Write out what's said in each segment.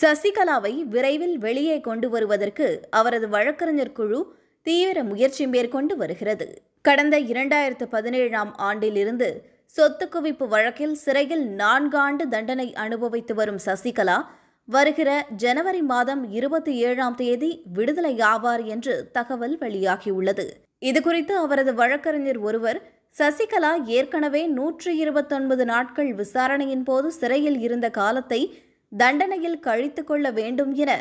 சசிகலாவை விரைவில் வெளியே கொண்டு வருவதற்கு அவரது வழக்கறிஞர் குழு தீவிர முயற்சி மேற்கொண்டு வருகிறது கடந்த இரண்டாயிரத்து பதினேழாம் ஆண்டிலிருந்து சொத்து குவிப்பு வழக்கில் சிறையில் நான்கு ஆண்டு தண்டனை அனுபவித்து வரும் சசிகலா வருகிற ஜனவரி மாதம் இருபத்தி ஏழாம் தேதி விடுதலையாவார் என்று தகவல் வெளியாகியுள்ளது இதுகுறித்து அவரது வழக்கறிஞர் ஒருவர் சசிகலா ஏற்கனவே நூற்றி இருபத்தொன்பது நாட்கள் விசாரணையின் போது சிறையில் இருந்த காலத்தை தண்டனையில் கழித்து கொள்ள வேண்டும் என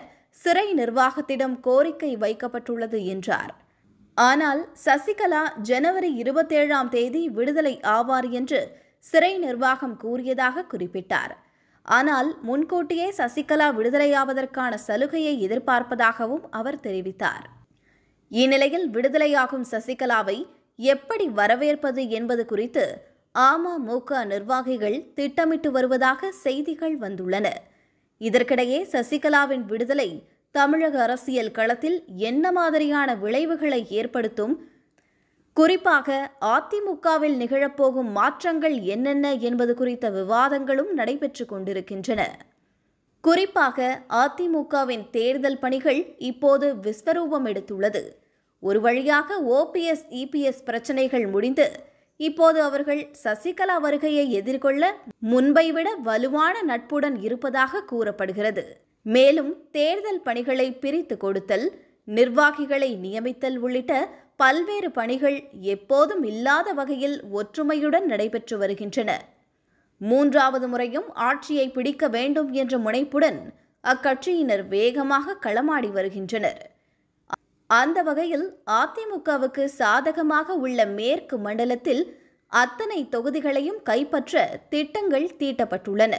சிறை நிர்வாகத்திடம் கோரிக்கை வைக்கப்பட்டுள்ளது என்றார் ஆனால் சசிகலா ஜனவரி இருபத்தேழாம் தேதி விடுதலை ஆவார் என்று சிறை நிர்வாகம் கூறியதாக குறிப்பிட்டார் ஆனால் முன்கூட்டியே சசிகலா விடுதலையாவதற்கான சலுகையை எதிர்பார்ப்பதாகவும் அவர் தெரிவித்தார் இந்நிலையில் விடுதலையாகும் சசிகலாவை எப்படி வரவேற்பது என்பது குறித்து அமமுக நிர்வாகிகள் திட்டமிட்டு வருவதாக செய்திகள் வந்துள்ளன இதற்கிடையே சசிகலாவின் விடுதலை தமிழக அரசியல் களத்தில் என்ன மாதிரியான விளைவுகளை ஏற்படுத்தும் குறிப்பாக அதிமுகவில் நிகழப்போகும் மாற்றங்கள் என்னென்ன என்பது குறித்த விவாதங்களும் நடைபெற்று கொண்டிருக்கின்றன குறிப்பாக அதிமுகவின் தேர்தல் பணிகள் இப்போது விஸ்வரூபம் எடுத்துள்ளது ஒரு வழியாக ஓபிஎஸ் இபிஎஸ் பிரச்சனைகள் முடிந்து இப்போது அவர்கள் சசிகலா வருகையை எதிர்கொள்ள முன்பை விட வலுவான நட்புடன் இருப்பதாக கூறப்படுகிறது மேலும் தேர்தல் பணிகளை பிரித்து கொடுத்தல் நிர்வாகிகளை நியமித்தல் உள்ளிட்ட பல்வேறு பணிகள் எப்போதும் இல்லாத வகையில் ஒற்றுமையுடன் நடைபெற்று வருகின்றன மூன்றாவது முறையும் ஆட்சியை பிடிக்க வேண்டும் என்ற முனைப்புடன் அக்கட்சியினர் வேகமாக களமாடி வருகின்றனர் அந்த வகையில் அதிமுகவுக்கு சாதகமாக உள்ள மேற்கு மண்டலத்தில் அத்தனை தொகுதிகளையும் கைப்பற்ற திட்டங்கள் தீட்டப்பட்டுள்ளன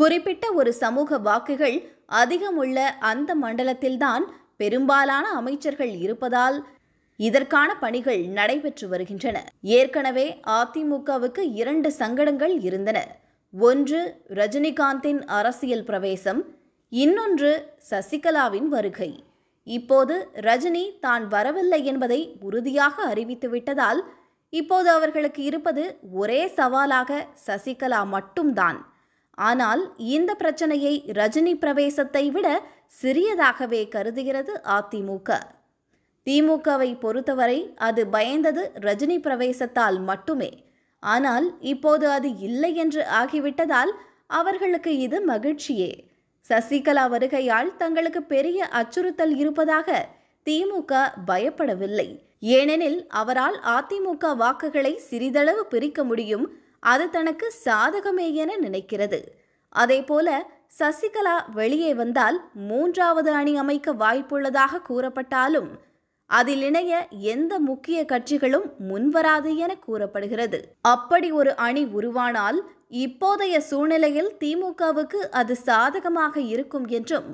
குறிப்பிட்ட ஒரு சமூக வாக்குகள் அதிகம் உள்ள அந்த மண்டலத்தில்தான் பெரும்பாலான அமைச்சர்கள் இருப்பதால் இதற்கான பணிகள் நடைபெற்று வருகின்றன ஏற்கனவே அதிமுகவுக்கு இரண்டு சங்கடங்கள் இருந்தன ஒன்று ரஜினிகாந்தின் அரசியல் பிரவேசம் இன்னொன்று சசிகலாவின் வருகை இப்போது ரஜினி தான் வரவில்லை என்பதை உறுதியாக அறிவித்துவிட்டதால் இப்போது அவர்களுக்கு இருப்பது ஒரே சவாலாக சசிகலா மட்டும்தான் ஆனால் இந்த பிரச்சனையை ரஜினி பிரவேசத்தை விட சிறியதாகவே கருதுகிறது அதிமுக திமுகவை பொறுத்தவரை அது பயந்தது ரஜினி பிரவேசத்தால் மட்டுமே ஆனால் இப்போது அது இல்லை என்று ஆகிவிட்டதால் அவர்களுக்கு இது மகிழ்ச்சியே சசிகலா வருகையால் தங்களுக்கு பெரிய அச்சுறுத்தல் இருப்பதாக திமுக பயப்படவில்லை ஏனெனில் அவரால் அதிமுக வாக்குகளை சிறிதளவு பிரிக்க முடியும் அது தனக்கு சாதகமே என நினைக்கிறது அதேபோல சசிகலா வெளியே வந்தால் மூன்றாவது அணி அமைக்க வாய்ப்புள்ளதாக கூறப்பட்டாலும் அதில் இணைய எந்த முக்கிய கட்சிகளும் முன்வராது என கூறப்படுகிறது அப்படி ஒரு அணி உருவானால் இப்போதைய சூழ்நிலையில் திமுகவுக்கு அது சாதகமாக இருக்கும் என்றும்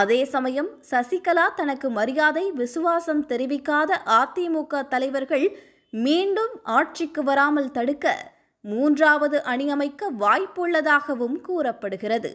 அதே சமயம் சசிகலா தனக்கு மரியாதை விசுவாசம் தெரிவிக்காத அதிமுக தலைவர்கள் மீண்டும் ஆட்சிக்கு வராமல் தடுக்க மூன்றாவது அணி அமைக்க வாய்ப்புள்ளதாகவும் கூறப்படுகிறது